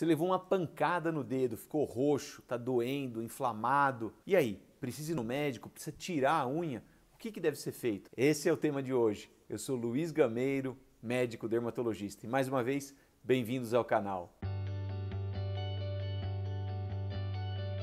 Você levou uma pancada no dedo, ficou roxo, está doendo, inflamado. E aí? Precisa ir no médico? Precisa tirar a unha? O que, que deve ser feito? Esse é o tema de hoje. Eu sou Luiz Gameiro, médico dermatologista. E mais uma vez, bem-vindos ao canal.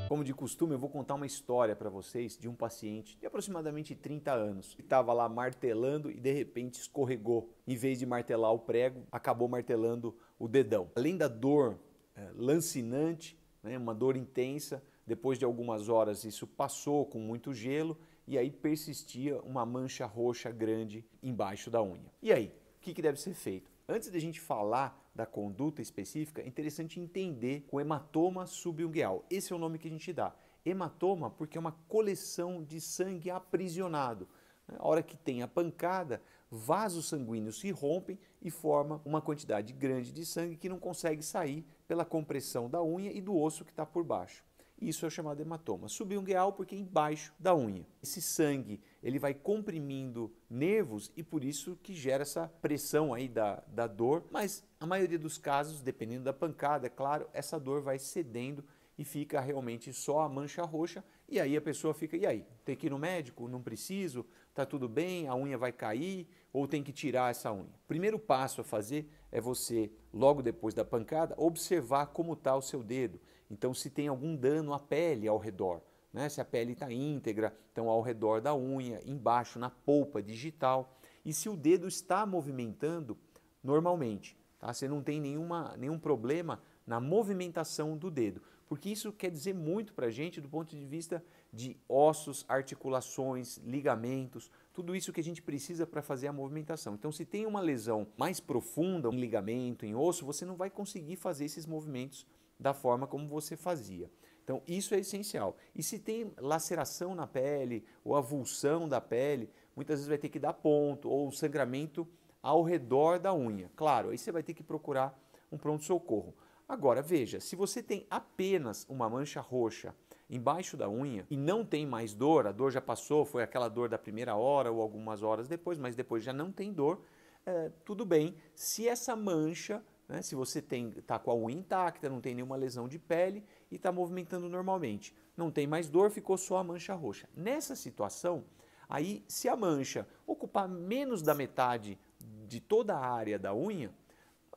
Como de costume, eu vou contar uma história para vocês de um paciente de aproximadamente 30 anos que estava lá martelando e de repente escorregou. Em vez de martelar o prego, acabou martelando o dedão. Além da dor é, lancinante, né, uma dor intensa. Depois de algumas horas, isso passou com muito gelo e aí persistia uma mancha roxa grande embaixo da unha. E aí, o que, que deve ser feito? Antes da gente falar da conduta específica, é interessante entender o hematoma subungueal. Esse é o nome que a gente dá. Hematoma porque é uma coleção de sangue aprisionado. Na hora que tem a pancada, vasos sanguíneos se rompem e forma uma quantidade grande de sangue que não consegue sair pela compressão da unha e do osso que está por baixo. Isso é chamado hematoma subungueal porque é embaixo da unha. Esse sangue ele vai comprimindo nervos e por isso que gera essa pressão aí da, da dor. Mas a maioria dos casos, dependendo da pancada, é claro, essa dor vai cedendo e fica realmente só a mancha roxa. E aí a pessoa fica, e aí? Tem que ir no médico? Não preciso? está tudo bem, a unha vai cair ou tem que tirar essa unha. Primeiro passo a fazer é você, logo depois da pancada, observar como está o seu dedo. Então, se tem algum dano à pele ao redor, né? se a pele está íntegra, então ao redor da unha, embaixo, na polpa digital, e se o dedo está movimentando normalmente. Tá? Você não tem nenhuma, nenhum problema na movimentação do dedo porque isso quer dizer muito para a gente do ponto de vista de ossos, articulações, ligamentos, tudo isso que a gente precisa para fazer a movimentação. Então, se tem uma lesão mais profunda em ligamento, em osso, você não vai conseguir fazer esses movimentos da forma como você fazia. Então, isso é essencial. E se tem laceração na pele ou avulsão da pele, muitas vezes vai ter que dar ponto ou sangramento ao redor da unha. Claro, aí você vai ter que procurar um pronto-socorro. Agora, veja, se você tem apenas uma mancha roxa embaixo da unha e não tem mais dor, a dor já passou, foi aquela dor da primeira hora ou algumas horas depois, mas depois já não tem dor, é, tudo bem. Se essa mancha, né, se você está com a unha intacta, não tem nenhuma lesão de pele e está movimentando normalmente, não tem mais dor, ficou só a mancha roxa. Nessa situação, aí se a mancha ocupar menos da metade de toda a área da unha,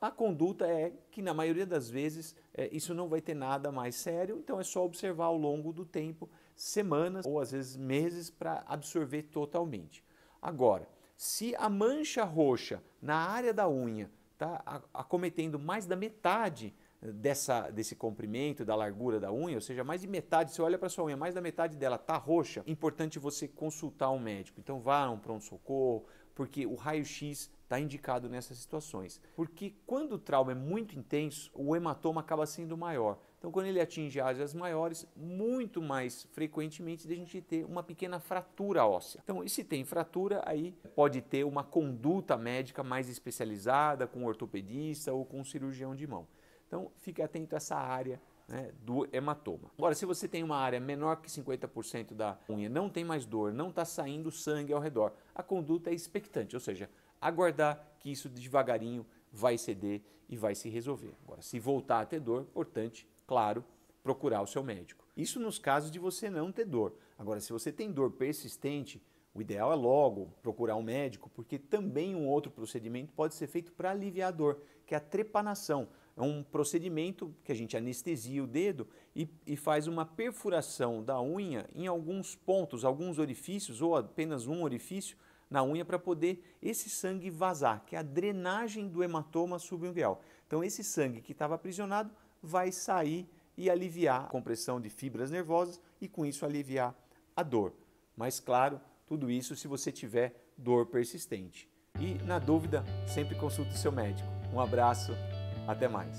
a conduta é que, na maioria das vezes, é, isso não vai ter nada mais sério, então é só observar ao longo do tempo, semanas ou às vezes meses, para absorver totalmente. Agora, se a mancha roxa na área da unha está acometendo mais da metade eh, dessa, desse comprimento, da largura da unha, ou seja, mais de metade, você olha para sua unha, mais da metade dela está roxa, é importante você consultar um médico. Então vá a um pronto-socorro, porque o raio-x está indicado nessas situações. Porque quando o trauma é muito intenso, o hematoma acaba sendo maior. Então, quando ele atinge áreas maiores, muito mais frequentemente a gente ter uma pequena fratura óssea. Então, e se tem fratura, aí pode ter uma conduta médica mais especializada com um ortopedista ou com um cirurgião de mão. Então, fique atento a essa área né, do hematoma. Agora, se você tem uma área menor que 50% da unha, não tem mais dor, não está saindo sangue ao redor, a conduta é expectante, ou seja, aguardar que isso devagarinho vai ceder e vai se resolver. Agora, se voltar a ter dor, importante, claro, procurar o seu médico. Isso nos casos de você não ter dor. Agora, se você tem dor persistente, o ideal é logo procurar um médico, porque também um outro procedimento pode ser feito para aliviar a dor, que é a trepanação. É um procedimento que a gente anestesia o dedo e, e faz uma perfuração da unha em alguns pontos, alguns orifícios ou apenas um orifício, na unha para poder esse sangue vazar, que é a drenagem do hematoma subungual. Então esse sangue que estava aprisionado vai sair e aliviar a compressão de fibras nervosas e com isso aliviar a dor. Mas claro, tudo isso se você tiver dor persistente. E na dúvida, sempre consulte o seu médico. Um abraço, até mais.